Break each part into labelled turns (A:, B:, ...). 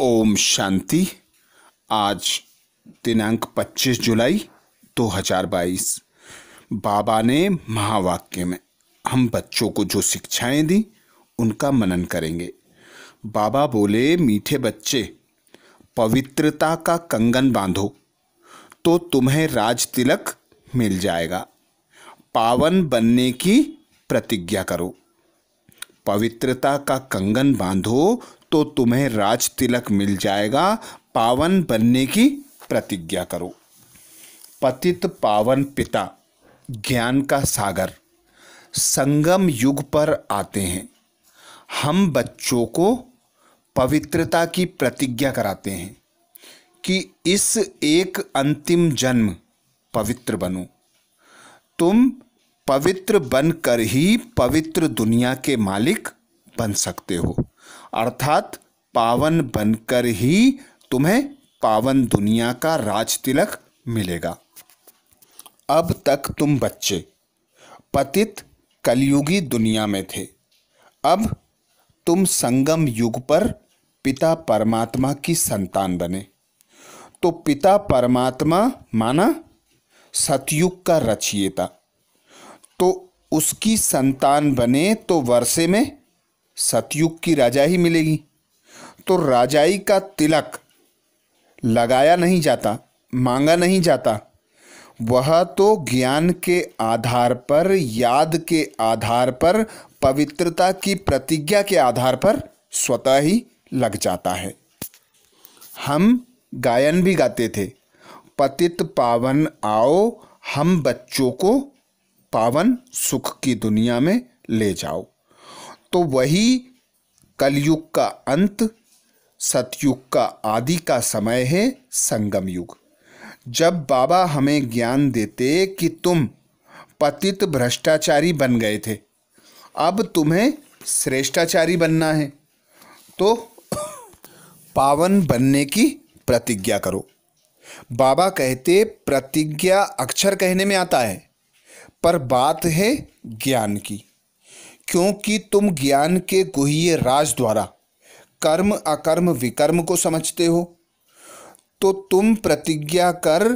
A: ओम शांति आज दिनांक 25 जुलाई 2022 बाबा ने महावाक्य में हम बच्चों को जो शिक्षाएं दी उनका मनन करेंगे बाबा बोले मीठे बच्चे पवित्रता का कंगन बांधो तो तुम्हें राज तिलक मिल जाएगा पावन बनने की प्रतिज्ञा करो पवित्रता का कंगन बांधो तो तुम्हें राज तिलक मिल जाएगा पावन बनने की प्रतिज्ञा करो पतित पावन पिता ज्ञान का सागर संगम युग पर आते हैं हम बच्चों को पवित्रता की प्रतिज्ञा कराते हैं कि इस एक अंतिम जन्म पवित्र बनो तुम पवित्र बनकर ही पवित्र दुनिया के मालिक बन सकते हो अर्थात पावन बनकर ही तुम्हें पावन दुनिया का राज तिलक मिलेगा अब तक तुम बच्चे पतित कलयुगी दुनिया में थे अब तुम संगम युग पर पिता परमात्मा की संतान बने तो पिता परमात्मा माना सतयुग का रचयिता तो उसकी संतान बने तो वर्षे में सतयुग की राजा ही मिलेगी तो राजाई का तिलक लगाया नहीं जाता मांगा नहीं जाता वह तो ज्ञान के आधार पर याद के आधार पर पवित्रता की प्रतिज्ञा के आधार पर स्वतः ही लग जाता है हम गायन भी गाते थे पतित पावन आओ हम बच्चों को पावन सुख की दुनिया में ले जाओ तो वही कलयुग का अंत सतयुग का आदि का समय है संगम युग जब बाबा हमें ज्ञान देते कि तुम पतित भ्रष्टाचारी बन गए थे अब तुम्हें श्रेष्ठाचारी बनना है तो पावन बनने की प्रतिज्ञा करो बाबा कहते प्रतिज्ञा अक्षर कहने में आता है पर बात है ज्ञान की क्योंकि तुम ज्ञान के गुह्य राज द्वारा कर्म अकर्म विकर्म को समझते हो तो तुम प्रतिज्ञा कर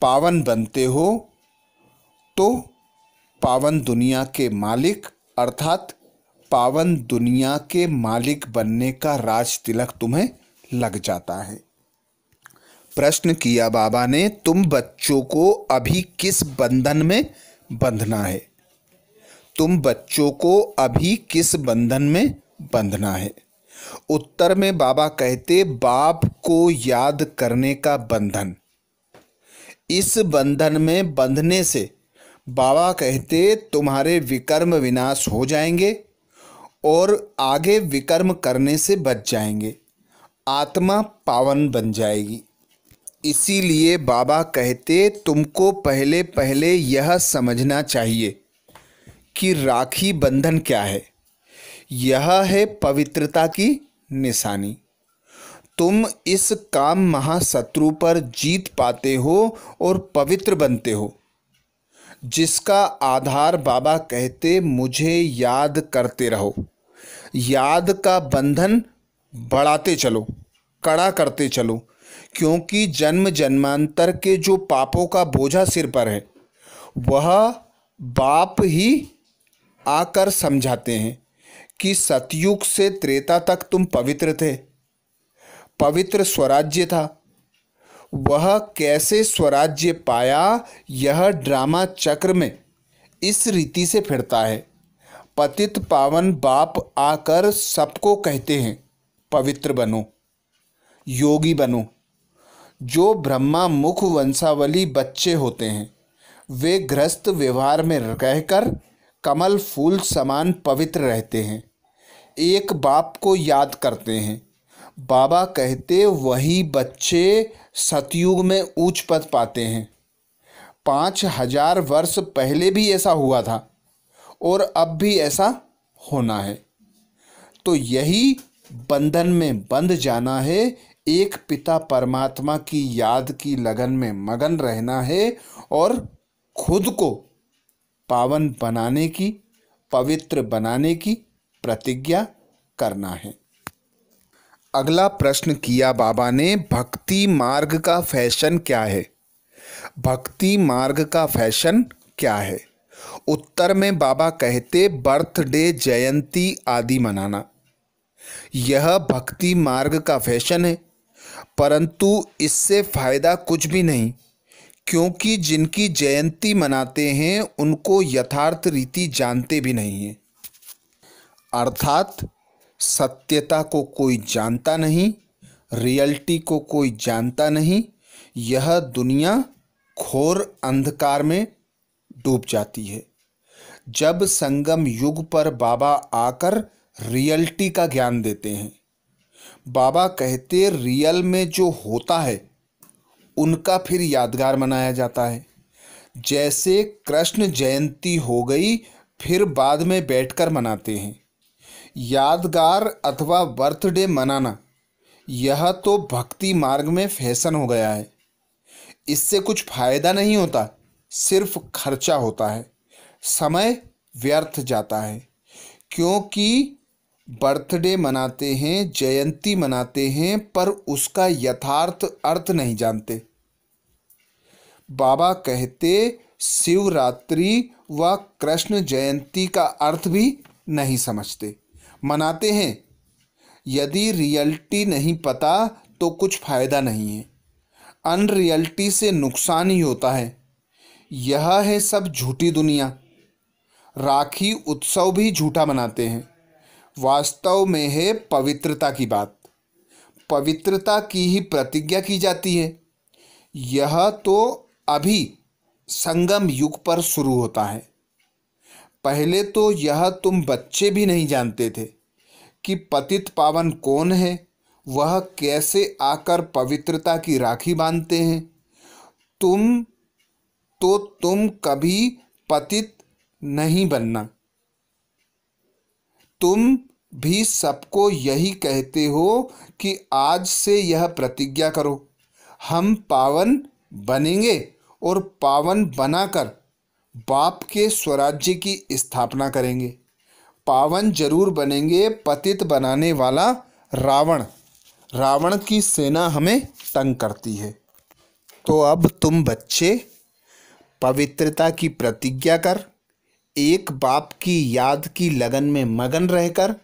A: पावन बनते हो तो पावन दुनिया के मालिक अर्थात पावन दुनिया के मालिक बनने का राज तिलक तुम्हें लग जाता है प्रश्न किया बाबा ने तुम बच्चों को अभी किस बंधन में बंधना है तुम बच्चों को अभी किस बंधन में बंधना है उत्तर में बाबा कहते बाप को याद करने का बंधन इस बंधन में बंधने से बाबा कहते तुम्हारे विकर्म विनाश हो जाएंगे और आगे विकर्म करने से बच जाएंगे आत्मा पावन बन जाएगी इसीलिए बाबा कहते तुमको पहले पहले यह समझना चाहिए कि राखी बंधन क्या है यह है पवित्रता की निशानी तुम इस काम महाशत्रु पर जीत पाते हो और पवित्र बनते हो जिसका आधार बाबा कहते मुझे याद करते रहो याद का बंधन बढ़ाते चलो कड़ा करते चलो क्योंकि जन्म जन्मांतर के जो पापों का बोझा सिर पर है वह बाप ही आकर समझाते हैं कि सतयुग से त्रेता तक तुम पवित्र थे पवित्र स्वराज्य था वह कैसे स्वराज्य पाया यह ड्रामा चक्र में इस रीति से फिरता है पतित पावन बाप आकर सबको कहते हैं पवित्र बनो योगी बनो जो ब्रह्मा मुख वंशावली बच्चे होते हैं वे ग्रस्त व्यवहार में रहकर कमल फूल समान पवित्र रहते हैं एक बाप को याद करते हैं बाबा कहते वही बच्चे सतयुग में ऊंच पद पाते हैं पाँच हजार वर्ष पहले भी ऐसा हुआ था और अब भी ऐसा होना है तो यही बंधन में बंध जाना है एक पिता परमात्मा की याद की लगन में मगन रहना है और खुद को पावन बनाने की पवित्र बनाने की प्रतिज्ञा करना है अगला प्रश्न किया बाबा ने भक्ति मार्ग का फैशन क्या है भक्ति मार्ग का फैशन क्या है उत्तर में बाबा कहते बर्थडे जयंती आदि मनाना यह भक्ति मार्ग का फैशन है परंतु इससे फायदा कुछ भी नहीं क्योंकि जिनकी जयंती मनाते हैं उनको यथार्थ रीति जानते भी नहीं हैं अर्थात सत्यता को कोई जानता नहीं रियलिटी को कोई जानता नहीं यह दुनिया घोर अंधकार में डूब जाती है जब संगम युग पर बाबा आकर रियलिटी का ज्ञान देते हैं बाबा कहते रियल में जो होता है उनका फिर यादगार मनाया जाता है जैसे कृष्ण जयंती हो गई फिर बाद में बैठकर मनाते हैं यादगार अथवा बर्थडे मनाना यह तो भक्ति मार्ग में फैशन हो गया है इससे कुछ फायदा नहीं होता सिर्फ खर्चा होता है समय व्यर्थ जाता है क्योंकि बर्थडे मनाते हैं जयंती मनाते हैं पर उसका यथार्थ अर्थ नहीं जानते बाबा कहते शिवरात्रि व कृष्ण जयंती का अर्थ भी नहीं समझते मनाते हैं यदि रियलिटी नहीं पता तो कुछ फ़ायदा नहीं है अनरियलिटी से नुकसान ही होता है यह है सब झूठी दुनिया राखी उत्सव भी झूठा मनाते हैं वास्तव में है पवित्रता की बात पवित्रता की ही प्रतिज्ञा की जाती है यह तो अभी संगम युग पर शुरू होता है पहले तो यह तुम बच्चे भी नहीं जानते थे कि पतित पावन कौन है वह कैसे आकर पवित्रता की राखी बांधते हैं तुम तो तुम कभी पतित नहीं बनना तुम भी सबको यही कहते हो कि आज से यह प्रतिज्ञा करो हम पावन बनेंगे और पावन बनाकर बाप के स्वराज्य की स्थापना करेंगे पावन जरूर बनेंगे पतित बनाने वाला रावण रावण की सेना हमें तंग करती है तो अब तुम बच्चे पवित्रता की प्रतिज्ञा कर एक बाप की याद की लगन में मगन रहकर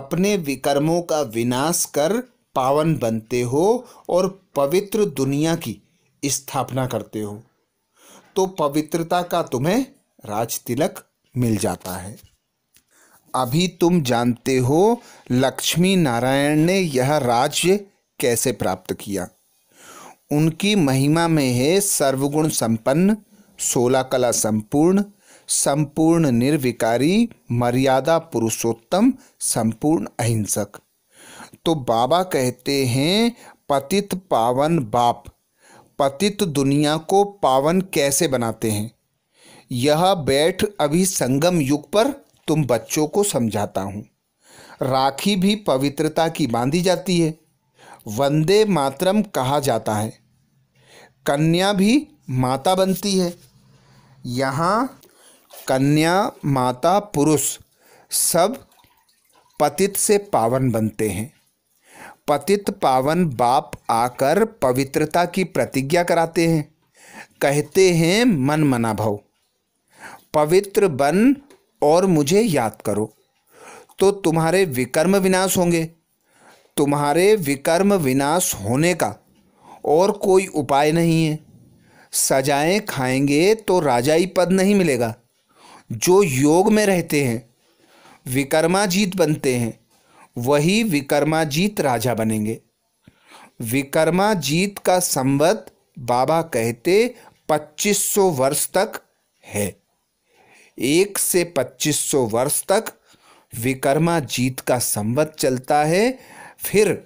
A: अपने विकर्मों का विनाश कर पावन बनते हो और पवित्र दुनिया की स्थापना करते हो तो पवित्रता का तुम्हें राज तिलक मिल जाता है अभी तुम जानते हो लक्ष्मी नारायण ने यह राज्य कैसे प्राप्त किया उनकी महिमा में है सर्वगुण संपन्न सोलह कला संपूर्ण संपूर्ण निर्विकारी मर्यादा पुरुषोत्तम संपूर्ण अहिंसक तो बाबा कहते हैं पतित पावन बाप पतित दुनिया को पावन कैसे बनाते हैं यह बैठ अभी संगम युग पर तुम बच्चों को समझाता हूँ राखी भी पवित्रता की बांधी जाती है वंदे मातरम कहा जाता है कन्या भी माता बनती है यहाँ कन्या माता पुरुष सब पतित से पावन बनते हैं पतित पावन बाप आकर पवित्रता की प्रतिज्ञा कराते हैं कहते हैं मन मना भाव पवित्र बन और मुझे याद करो तो तुम्हारे विकर्म विनाश होंगे तुम्हारे विकर्म विनाश होने का और कोई उपाय नहीं है सजाएं खाएंगे तो राजाई पद नहीं मिलेगा जो योग में रहते हैं विकर्माजीत बनते हैं वही विकर्माजीत राजा बनेंगे विकर्माजीत का संवत बाबा कहते 2500 वर्ष तक है एक से 2500 वर्ष तक विकर्माजीत का संवत चलता है फिर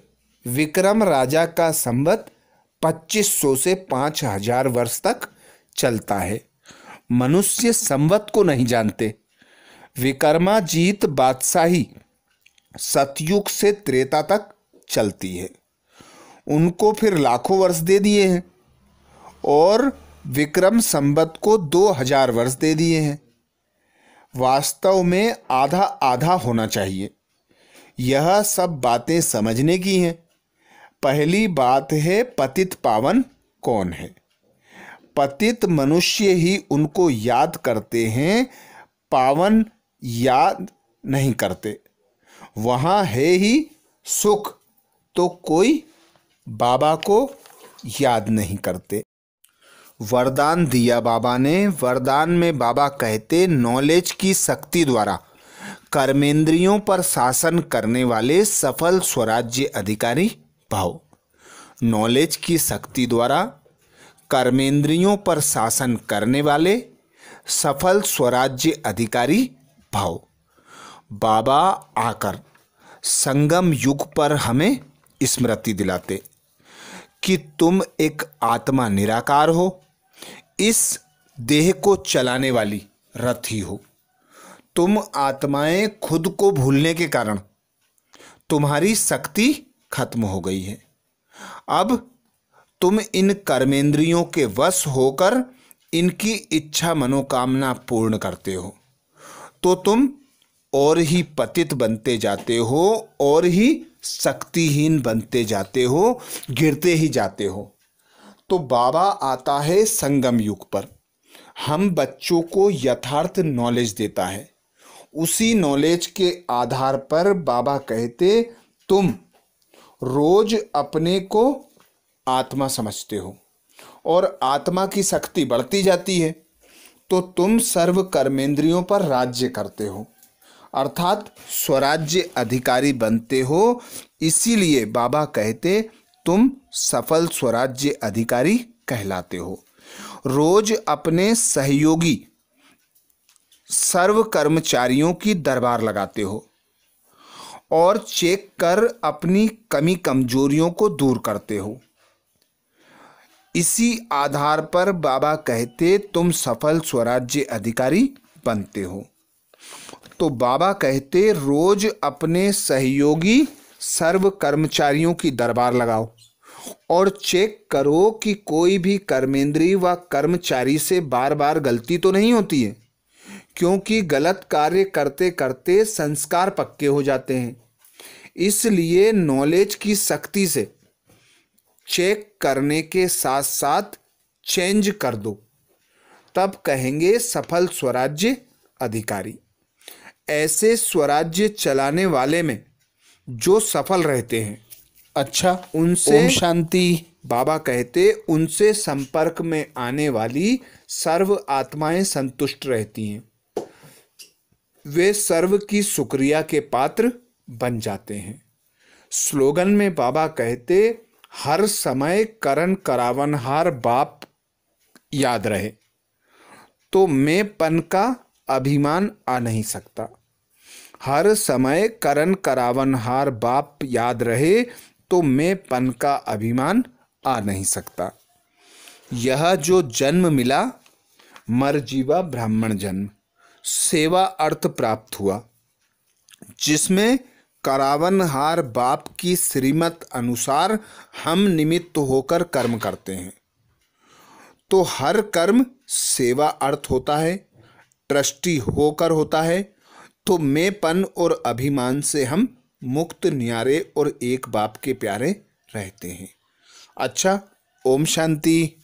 A: विक्रम राजा का संवत 2500 से 5000 वर्ष तक चलता है मनुष्य संवत को नहीं जानते विकर्माजीत बादशाही सतयुग से त्रेता तक चलती है उनको फिर लाखों वर्ष दे दिए हैं और विक्रम संबत को दो हजार वर्ष दे दिए हैं वास्तव में आधा आधा होना चाहिए यह सब बातें समझने की हैं पहली बात है पतित पावन कौन है पतित मनुष्य ही उनको याद करते हैं पावन याद नहीं करते वहाँ है ही सुख तो कोई बाबा को याद नहीं करते वरदान दिया बाबा ने वरदान में बाबा कहते नॉलेज की शक्ति द्वारा कर्मेंद्रियों पर शासन करने वाले सफल स्वराज्य अधिकारी भाव नॉलेज की शक्ति द्वारा कर्मेंद्रियों पर शासन करने वाले सफल स्वराज्य अधिकारी भाव बाबा आकर संगम युग पर हमें स्मृति दिलाते कि तुम एक आत्मा निराकार हो इस देह को चलाने वाली रथ ही हो तुम आत्माएं खुद को भूलने के कारण तुम्हारी शक्ति खत्म हो गई है अब तुम इन कर्मेंद्रियों के वश होकर इनकी इच्छा मनोकामना पूर्ण करते हो तो तुम और ही पतित बनते जाते हो और ही शक्तिहीन बनते जाते हो गिरते ही जाते हो तो बाबा आता है संगम युग पर हम बच्चों को यथार्थ नॉलेज देता है उसी नॉलेज के आधार पर बाबा कहते तुम रोज अपने को आत्मा समझते हो और आत्मा की शक्ति बढ़ती जाती है तो तुम सर्व कर्मेंद्रियों पर राज्य करते हो अर्थात स्वराज्य अधिकारी बनते हो इसीलिए बाबा कहते तुम सफल स्वराज्य अधिकारी कहलाते हो रोज अपने सहयोगी सर्व कर्मचारियों की दरबार लगाते हो और चेक कर अपनी कमी कमजोरियों को दूर करते हो इसी आधार पर बाबा कहते तुम सफल स्वराज्य अधिकारी बनते हो तो बाबा कहते रोज अपने सहयोगी सर्व कर्मचारियों की दरबार लगाओ और चेक करो कि कोई भी कर्मेंद्री व कर्मचारी से बार बार गलती तो नहीं होती है क्योंकि गलत कार्य करते करते संस्कार पक्के हो जाते हैं इसलिए नॉलेज की सख्ती से चेक करने के साथ साथ चेंज कर दो तब कहेंगे सफल स्वराज्य अधिकारी ऐसे स्वराज्य चलाने वाले में जो सफल रहते हैं अच्छा उनसे शांति बाबा कहते उनसे संपर्क में आने वाली सर्व आत्माएं संतुष्ट रहती हैं वे सर्व की सुक्रिया के पात्र बन जाते हैं स्लोगन में बाबा कहते हर समय करण करावनहार बाप याद रहे तो मैं पन का अभिमान आ नहीं सकता हर समय करण करावन हार बाप याद रहे तो मैं पन का अभिमान आ नहीं सकता यह जो जन्म मिला मर जीवा ब्राह्मण जन्म सेवा अर्थ प्राप्त हुआ जिसमें करावन हार बाप की श्रीमत अनुसार हम निमित्त होकर कर्म करते हैं तो हर कर्म सेवा अर्थ होता है ट्रस्टी होकर होता है तो मेंपन और अभिमान से हम मुक्त न्यारे और एक बाप के प्यारे रहते हैं अच्छा ओम शांति